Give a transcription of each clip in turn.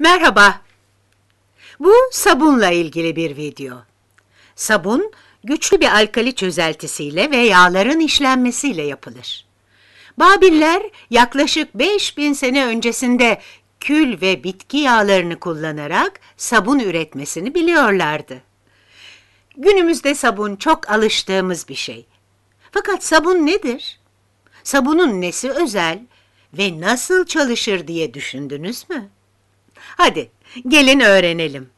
Merhaba. Bu sabunla ilgili bir video. Sabun, güçlü bir alkali çözeltisiyle ve yağların işlenmesiyle yapılır. Babiller yaklaşık 5000 sene öncesinde kül ve bitki yağlarını kullanarak sabun üretmesini biliyorlardı. Günümüzde sabun çok alıştığımız bir şey. Fakat sabun nedir? Sabunun nesi özel ve nasıl çalışır diye düşündünüz mü? Hadi gelin öğrenelim.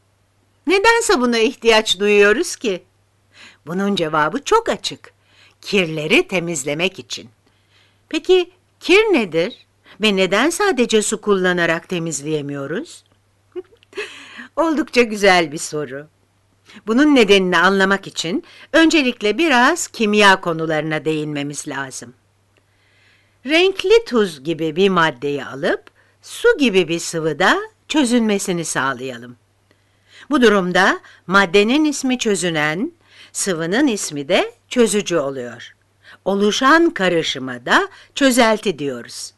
Nedense buna ihtiyaç duyuyoruz ki? Bunun cevabı çok açık. Kirleri temizlemek için. Peki kir nedir? Ve neden sadece su kullanarak temizleyemiyoruz? Oldukça güzel bir soru. Bunun nedenini anlamak için öncelikle biraz kimya konularına değinmemiz lazım. Renkli tuz gibi bir maddeyi alıp su gibi bir sıvıda çözünmesini sağlayalım. Bu durumda maddenin ismi çözünen, sıvının ismi de çözücü oluyor. Oluşan karışıma da çözelti diyoruz.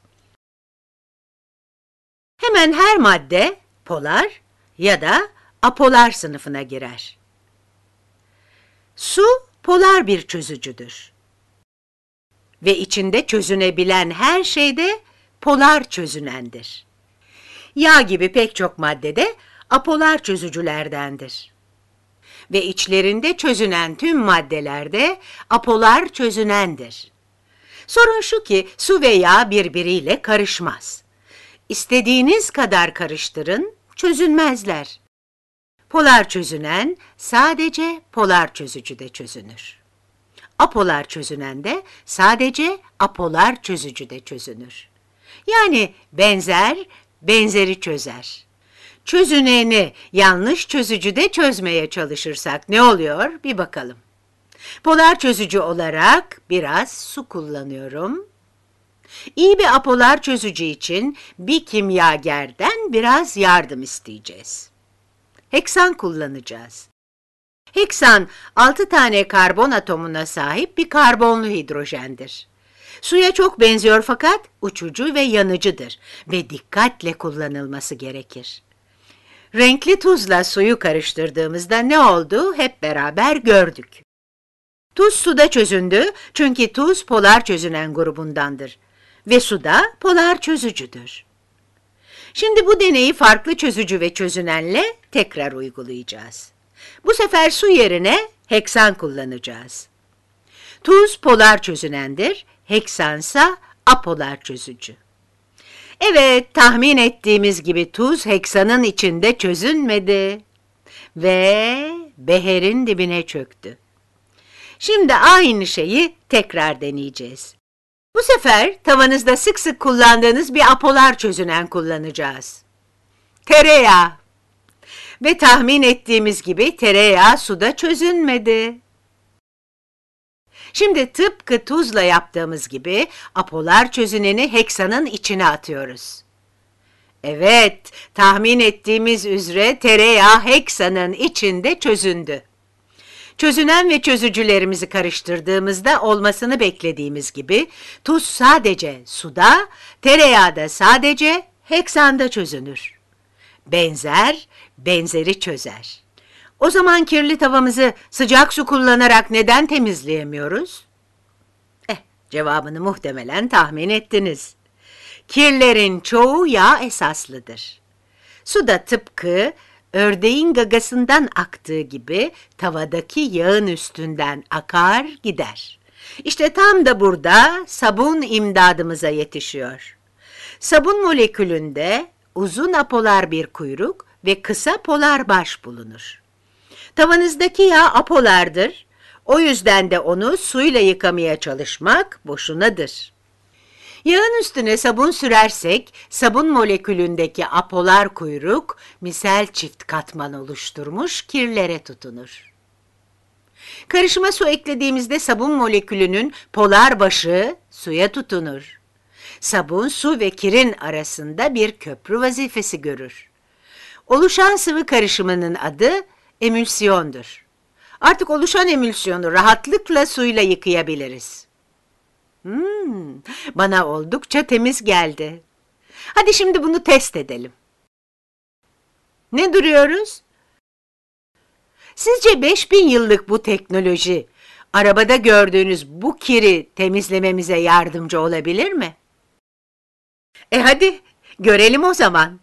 Hemen her madde polar ya da apolar sınıfına girer. Su polar bir çözücüdür. Ve içinde çözünebilen her şey de polar çözünendir yağ gibi pek çok maddede apolar çözücülerdendir. Ve içlerinde çözünen tüm maddelerde apolar çözünendir. Sorun şu ki su ve yağ birbiriyle karışmaz. İstediğiniz kadar karıştırın, çözünmezler. Polar çözünen sadece polar çözücüde çözünür. Apolar çözünen de sadece apolar çözücüde çözünür. Yani benzer benzeri çözer. Çözüneni yanlış çözücüde çözmeye çalışırsak ne oluyor bir bakalım. Polar çözücü olarak biraz su kullanıyorum. İyi bir apolar çözücü için bir kimyagerden biraz yardım isteyeceğiz. Heksan kullanacağız. Heksan 6 tane karbon atomuna sahip bir karbonlu hidrojendir. Suya çok benziyor fakat uçucu ve yanıcıdır ve dikkatle kullanılması gerekir. Renkli tuzla suyu karıştırdığımızda ne oldu hep beraber gördük. Tuz suda çözündü çünkü tuz polar çözünen grubundandır ve suda polar çözücüdür. Şimdi bu deneyi farklı çözücü ve çözünenle tekrar uygulayacağız. Bu sefer su yerine heksan kullanacağız. Tuz polar çözünendir heksansa apolar çözücü. Evet, tahmin ettiğimiz gibi tuz heksanın içinde çözünmedi ve beherin dibine çöktü. Şimdi aynı şeyi tekrar deneyeceğiz. Bu sefer tavanızda sık sık kullandığınız bir apolar çözünen kullanacağız. Tereyağı. Ve tahmin ettiğimiz gibi tereyağı suda çözünmedi. Şimdi tıpkı tuzla yaptığımız gibi apolar çözüneni heksanın içine atıyoruz. Evet, tahmin ettiğimiz üzere tereyağı heksanın içinde çözündü. Çözünen ve çözücülerimizi karıştırdığımızda olmasını beklediğimiz gibi tuz sadece suda, tereyağı da sadece heksanda çözünür. Benzer, benzeri çözer. O zaman kirli tavamızı sıcak su kullanarak neden temizleyemiyoruz? Eh, cevabını muhtemelen tahmin ettiniz. Kirlerin çoğu yağ esaslıdır. Su da tıpkı ördeğin gagasından aktığı gibi tavadaki yağın üstünden akar gider. İşte tam da burada sabun imdadımıza yetişiyor. Sabun molekülünde uzun apolar bir kuyruk ve kısa polar baş bulunur. Tavanızdaki yağ apolardır. O yüzden de onu suyla yıkamaya çalışmak boşunadır. Yağın üstüne sabun sürersek sabun molekülündeki apolar kuyruk misel çift katman oluşturmuş kirlere tutunur. Karışıma su eklediğimizde sabun molekülünün polar başı suya tutunur. Sabun su ve kirin arasında bir köprü vazifesi görür. Oluşan sıvı karışımının adı emülsiyondur. Artık oluşan emülsiyonu rahatlıkla suyla yıkayabiliriz. Hmm, bana oldukça temiz geldi. Hadi şimdi bunu test edelim. Ne duruyoruz? Sizce 5000 yıllık bu teknoloji arabada gördüğünüz bu kiri temizlememize yardımcı olabilir mi? E hadi görelim o zaman.